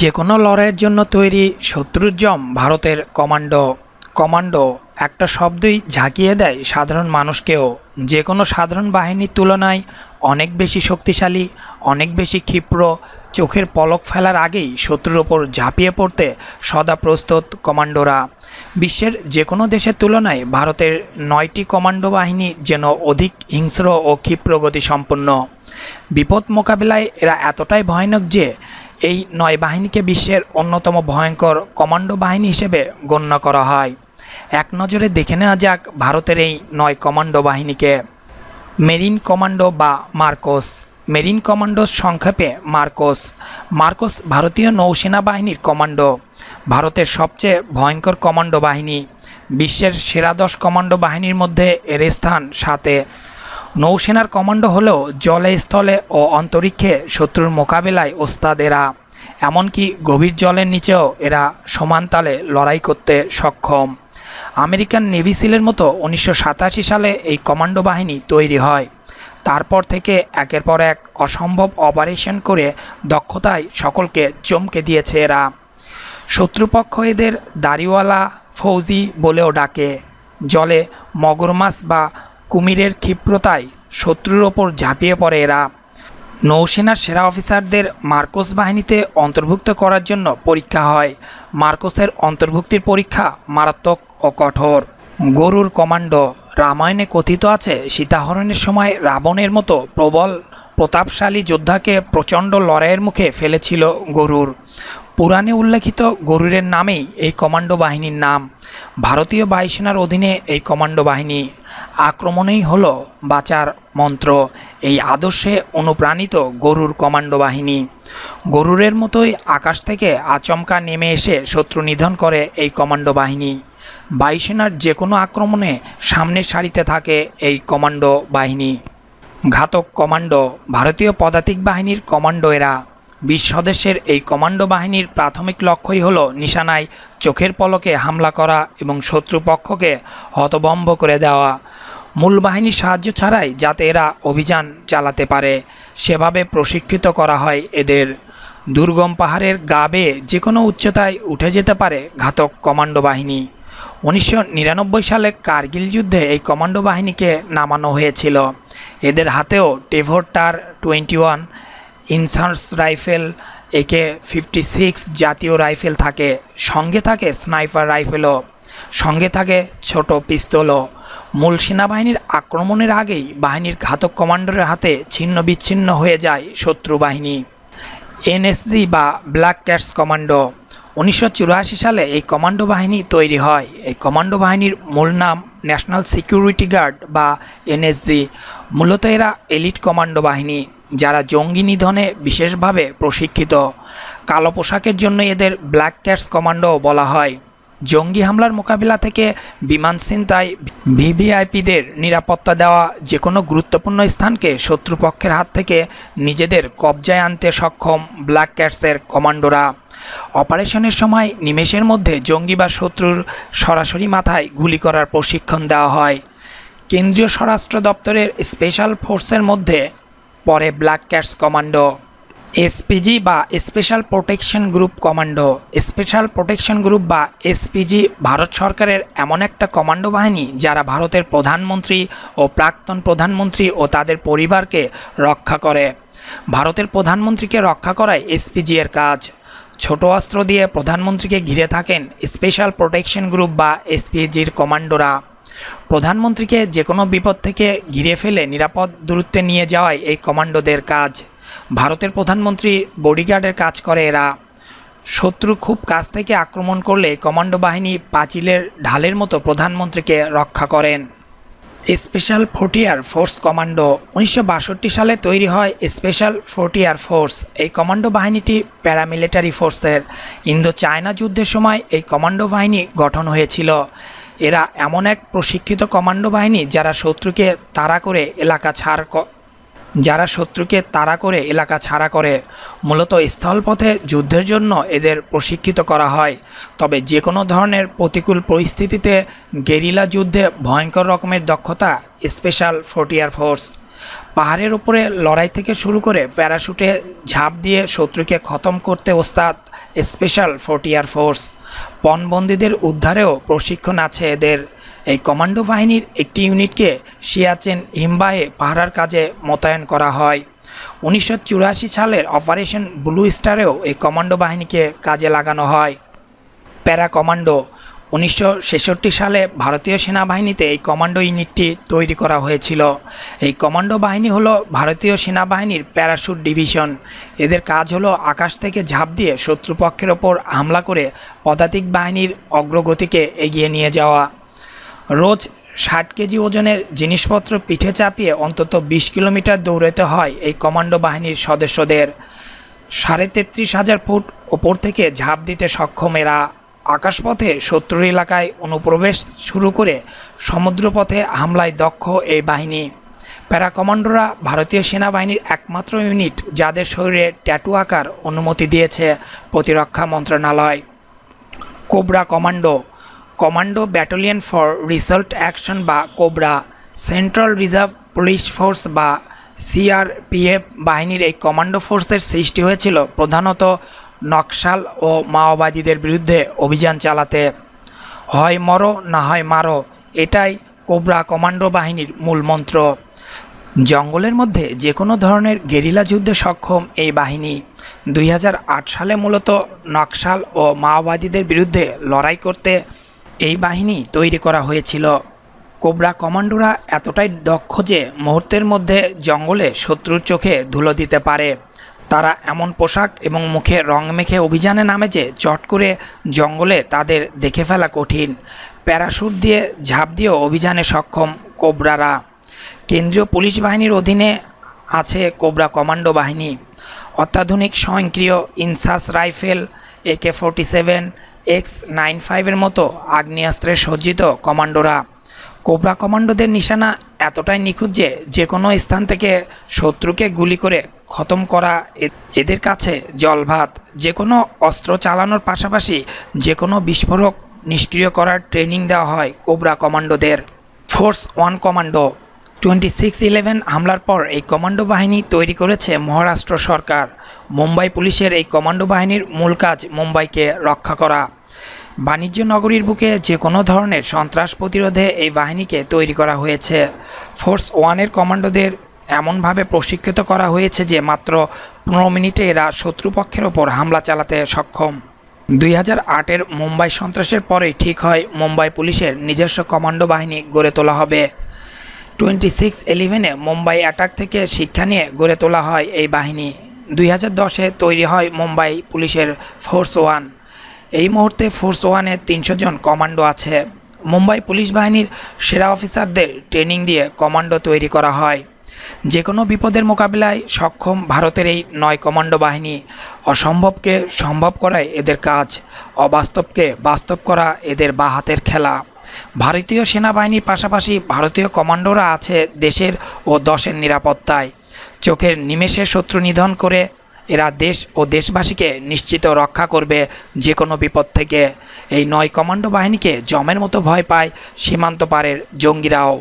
যে কোনো লড়াইয়ের জন্য তৈরি শত্রুজম ভারতের কমান্ডো কমান্ডো একটা শব্দই ঝাঁকিয়ে দেয় সাধারণ মানুষকেও যে কোনো সাধারণ বাহিনীর তুলনায় অনেক বেশি শক্তিশালী অনেক বেশি ক্ষিপ্র চোখের পলক ফেলার আগেই শত্রুর ওপর ঝাঁপিয়ে পড়তে সদা প্রস্তুত কমান্ডোরা বিশ্বের যে কোনো দেশের তুলনায় ভারতের নয়টি কমান্ডো বাহিনী যেন অধিক হিংস্র ও ক্ষিপ্র গতি সম্পন্ন বিপদ মোকাবিলায় এরা এতটাই ভয়ানক যে এই নয় বাহিনীকে বিশ্বের অন্যতম ভয়ঙ্কর কমান্ডো বাহিনী হিসেবে গণ্য করা হয় এক নজরে দেখে নেওয়া যাক ভারতের এই নয় কমান্ডো বাহিনীকে মেরিন কমান্ডো বা মার্কোস মেরিন কমান্ডো সংক্ষেপে মার্কোস মার্কোস ভারতীয় নৌসেনা বাহিনীর কমান্ডো ভারতের সবচেয়ে ভয়ঙ্কর কমান্ডো বাহিনী বিশ্বের সেরা দশ কমান্ডো বাহিনীর মধ্যে এর স্থান সাথে নৌসেনার কমান্ডো হলেও জলে স্থলে ও অন্তরীক্ষে শত্রুর মোকাবেলায় ওস্তাদ এরা এমনকি গভীর জলের নিচেও এরা সমান তালে লড়াই করতে সক্ষম আমেরিকান নেভিসিলের মতো উনিশশো সালে এই কমান্ডো বাহিনী তৈরি হয় তারপর থেকে একের পর এক অসম্ভব অপারেশন করে দক্ষতায় সকলকে চমকে দিয়েছে এরা শত্রুপক্ষ এদের দাড়িওয়ালা ফৌজি বলেও ডাকে জলে মগরমাস বা কুমিরের ক্ষিপ্রতায় শত্রুর ওপর ঝাঁপিয়ে পড়ে এরা নৌসেনার সেরা অফিসারদের মার্কোস বাহিনীতে অন্তর্ভুক্ত করার জন্য পরীক্ষা হয় মার্কোসের অন্তর্ভুক্তির পরীক্ষা মারাত্মক ও কঠোর গরুর কমান্ডো রামায়ণে কথিত আছে সীতাহরণের সময় রাবণের মতো প্রবল প্রতাপশালী যোদ্ধাকে প্রচণ্ড লড়াইয়ের মুখে ফেলেছিল গরুর পুরাণে উল্লেখিত গরুরের নামেই এই কমান্ডো বাহিনীর নাম ভারতীয় বায়ুসেনার অধীনে এই কমান্ডো বাহিনী আক্রমণেই হল বাঁচার মন্ত্র এই আদর্শে অনুপ্রাণিত গরুর কমান্ডো বাহিনী গরুরের মতোই আকাশ থেকে আচমকা নেমে এসে শত্রু নিধন করে এই কমান্ডো বাহিনী বায়ুসেনার যে কোনো আক্রমণে সামনের সারিতে থাকে এই কমান্ডো বাহিনী ঘাতক কমান্ডো ভারতীয় পদাতিক বাহিনীর কমান্ডো এরা বিশ সদস্যের এই কমান্ডো বাহিনীর প্রাথমিক লক্ষ্যই হল নিশানায় চোখের পলকে হামলা করা এবং শত্রুপক্ষকে হতভম্ব করে দেওয়া মূল বাহিনীর সাহায্য ছাড়াই যাতে এরা অভিযান চালাতে পারে সেভাবে প্রশিক্ষিত করা হয় এদের দুর্গম পাহাড়ের গা বেয়ে যে কোনো উচ্চতায় উঠে যেতে পারে ঘাতক কমান্ডো বাহিনী উনিশশো নিরানব্বই সালে কার্গিল যুদ্ধে এই কমান্ডো বাহিনীকে নামানো হয়েছিল এদের হাতেও Tavor TAR twenty INSAS rifle AK fifty six জাতীয় রাইফেল থাকে সঙ্গে থাকে স্নাইপার রাইফেলও সঙ্গে থাকে ছোট পিস্তলও মূল সেনাবাহিনীর আক্রমণের আগেই বাহিনীর ঘাতক কমান্ডারের হাতে ছিন্ন বিচ্ছিন্ন হয়ে যায় শত্রু বাহিনী এনএসজি বা ব্ল্যাক ক্যাটস কমান্ডো উনিশশো সালে এই কমান্ডো বাহিনী তৈরি হয় এই কমান্ডো বাহিনীর মূল নাম ন্যাশনাল সিকিউরিটি গার্ড বা এনএসজি মূলত এরা এলিট কমান্ডো বাহিনী যারা জঙ্গি নিধনে বিশেষভাবে প্রশিক্ষিত কালো পোশাকের জন্য এদের ব্ল্যাক ক্যাটস কমান্ডো বলা হয় জঙ্গি হামলার মোকাবিলা থেকে বিমান ছিনতাই ভিভিআইপিদের নিরাপত্তা দেওয়া যে কোনো গুরুত্বপূর্ণ স্থানকে শত্রুপক্ষের হাত থেকে নিজেদের কবজায় আনতে সক্ষম ব্ল্যাক ক্যাটসের কমান্ডোরা অপারেশনের সময় নিমেষের মধ্যে জঙ্গি বা শত্রুর সরাসরি মাথায় গুলি করার প্রশিক্ষণ দেওয়া হয় কেন্দ্রীয় স্বরাষ্ট্র দপ্তরের স্পেশাল ফোর্সের মধ্যে পরে ব্ল্যাক ক্যাটস কমান্ডো এসপিজি বা special protection group commando special protection group বা এসপিজি ভারত সরকারের এমন একটা কমান্ডো বাহিনী যারা ভারতের প্রধানমন্ত্রী ও প্রাক্তন প্রধানমন্ত্রী ও তাদের পরিবারকে রক্ষা করে ভারতের প্রধানমন্ত্রীকে রক্ষা করায় এসপিজি এর কাজ ছোট অস্ত্র দিয়ে প্রধানমন্ত্রীকে ঘিরে থাকেন স্পেশাল প্রোটেকশন গ্রুপ বা এসপিজির কমান্ডোরা প্রধানমন্ত্রীকে যে কোনো বিপদ থেকে ঘিরে ফেলে নিরাপদ দূরত্বে নিয়ে যাওয়াই এই কমান্ডোদের কাজ ভারতের প্রধানমন্ত্রী বডিগার্ডের কাজ করে এরা শত্রু খুব কাছ থেকে আক্রমণ করলে কমান্ডো বাহিনী পাঁচিলের ঢালের মতো প্রধানমন্ত্রীকে রক্ষা করেন স্পেশাল ফোর্টিয়ার ফোর্স কমান্ডো উনিশশো সালে তৈরি হয় স্পেশাল ফোর্টিয়ার ফোর্স এই কমান্ডো বাহিনীটি প্যারামিলিটারি ফোর্সের ইন্দো চায়না যুদ্ধের সময় এই কমান্ডো বাহিনী গঠন হয়েছিল এরা এমন এক প্রশিক্ষিত কমান্ডো বাহিনী যারা শত্রুকে তাড়া করে এলাকা ছাড় যারা শত্রুকে তাড়া করে এলাকা ছাড়া করে মূলত স্থলপথে যুদ্ধের জন্য এদের প্রশিক্ষিত করা হয় তবে যে কোনো ধরনের প্রতিকূল পরিস্থিতিতে গেরিলা যুদ্ধে ভয়ঙ্কর রকমের দক্ষতা স্পেশাল ফ্রটিয়ার ফোর্স পাহাড়ের উপরে লড়াই থেকে শুরু করে প্যারাশুটে ঝাঁপ দিয়ে শত্রুকে খতম করতে ওস্তাদ স্পেশাল ফ্রটিয়ার ফোর্স পণবন্দীদের উদ্ধারেও প্রশিক্ষণ আছে এদের এই কমান্ডো বাহিনীর একটি ইউনিটকে সিয়াচেন হিমবাহে পাহারার কাজে মোতায়েন করা হয় উনিশশো সালের অপারেশন ব্লু স্টারেও এই কমান্ডো বাহিনীকে কাজে লাগানো হয় প্যারা কমান্ডো উনিশশো সালে ভারতীয় সেনাবাহিনীতে এই কমান্ডো ইউনিটটি তৈরি করা হয়েছিল এই কমান্ডো বাহিনী হলো ভারতীয় সেনাবাহিনীর প্যারাশুট ডিভিশন এদের কাজ হলো আকাশ থেকে ঝাঁপ দিয়ে শত্রুপক্ষের ওপর হামলা করে পদাতিক বাহিনীর অগ্রগতিকে এগিয়ে নিয়ে যাওয়া রোজ ষাট কেজি ওজনের জিনিসপত্র পিঠে চাপিয়ে অন্তত ২০ কিলোমিটার দৌড়াতে হয় এই কমান্ডো বাহিনীর সদস্যদের সাড়ে তেত্রিশ হাজার ফুট ওপর থেকে ঝাঁপ দিতে সক্ষম এরা আকাশপথে শত্রুর এলাকায় অনুপ্রবেশ শুরু করে সমুদ্রপথে হামলায় দক্ষ এই বাহিনী প্যারা কমান্ডোরা ভারতীয় সেনাবাহিনীর একমাত্র ইউনিট যাদের শরীরে ট্যাটু আকার অনুমতি দিয়েছে প্রতিরক্ষা মন্ত্রণালয় cobra commando commando battalion for resolute action বা cobra central reserve police force বা সিআরপিএফ বাহিনীর এই কমান্ডো ফোর্সের সৃষ্টি হয়েছিল প্রধানত নকশাল ও মাওবাদীদের বিরুদ্ধে অভিযান চালাতে হয় মরো না হয় মারো এটাই কোবরা কমান্ডো বাহিনীর মূল মন্ত্র জঙ্গলের মধ্যে যে কোনো ধরনের গেরিলা যুদ্ধে সক্ষম এই বাহিনী দুই সালে মূলত নকশাল ও মাওবাদীদের বিরুদ্ধে লড়াই করতে এই বাহিনী তৈরি করা হয়েছিল কোবরা কমান্ডোরা এতটাই দক্ষ যে মুহূর্তের মধ্যে জঙ্গলে শত্রুর চোখে ধুলো দিতে পারে তারা এমন পোশাক এবং মুখে রং মেখে অভিযানে নামে যে চট করে জঙ্গলে তাদের দেখে ফেলা কঠিন প্যারাশুট দিয়ে ঝাঁপ দিয়ে অভিযানে সক্ষম কোবরারা কেন্দ্রীয় পুলিশ বাহিনীর অধীনে আছে কোবরা কমান্ডো বাহিনী অত্যাধুনিক স্বয়ংক্রিয় INSAS rifle AK forty seven X nine ফাইভের মতো আগ্নেয়াস্ত্রে সজ্জিত কমান্ডোরা কোবরা কমান্ডোদের নিশানা এতটাই নিখুঁত যে যে কোনো স্থান থেকে শত্রুকে গুলি করে খতম করা এদের কাছে জলভাত যে কোনো অস্ত্র চালানোর পাশাপাশি যে কোনো বিস্ফোরক নিষ্ক্রিয় করার ট্রেনিং দেওয়া হয় কোবরা কমান্ডোদের force one commando twenty six eleven হামলার পর এই কমান্ডো বাহিনী তৈরি করেছে মহারাষ্ট্র সরকার মুম্বাই পুলিশের এই কমান্ডো বাহিনীর মূল কাজ মুম্বাইকে রক্ষা করা বাণিজ্য নগরীর বুকে যে কোনো ধরনের সন্ত্রাস প্রতিরোধে এই বাহিনীকে তৈরি করা হয়েছে ফোর্স ওয়ানের কমান্ডোদের এমনভাবে প্রশিক্ষিত করা হয়েছে যে মাত্র পনেরো মিনিটে এরা শত্রুপক্ষের ওপর হামলা চালাতে সক্ষম দুই হাজার আটের মুম্বাই সন্ত্রাসের পরে ঠিক হয় মুম্বাই পুলিশের নিজস্ব কমান্ডো বাহিনী গড়ে তোলা হবে টোয়েন্টি সিক্স ইলেভেনে মুম্বাই অ্যাটাক থেকে শিক্ষা নিয়ে গড়ে তোলা হয় এই বাহিনী দুই হাজার দশে তৈরি হয় মুম্বাই পুলিশের ফোর্স ওয়ান এই মুহূর্তে ফোর্স ওয়ানে তিনশো জন কমান্ডো আছে মুম্বাই পুলিশ বাহিনীর সেরা অফিসারদের ট্রেনিং দিয়ে কমান্ডো তৈরি করা হয় যে কোনো বিপদের মোকাবিলায় সক্ষম ভারতের এই নয় কমান্ডো বাহিনী অসম্ভবকে সম্ভব করাই এদের কাজ অবাস্তবকে বাস্তব করা এদের বাহাতের হাতের খেলা ভারতীয় সেনাবাহিনীর পাশাপাশি ভারতীয় কমান্ডোরা আছে দেশের ও দশের নিরাপত্তায় চোখের নিমেষে শত্রু নিধন করে এরা দেশ ও দেশবাসীকে নিশ্চিত রক্ষা করবে যে কোনো বিপদ থেকে এই নয় কমান্ডো বাহিনীকে জমের মতো ভয় পায় সীমান্ত পারের জঙ্গিরাও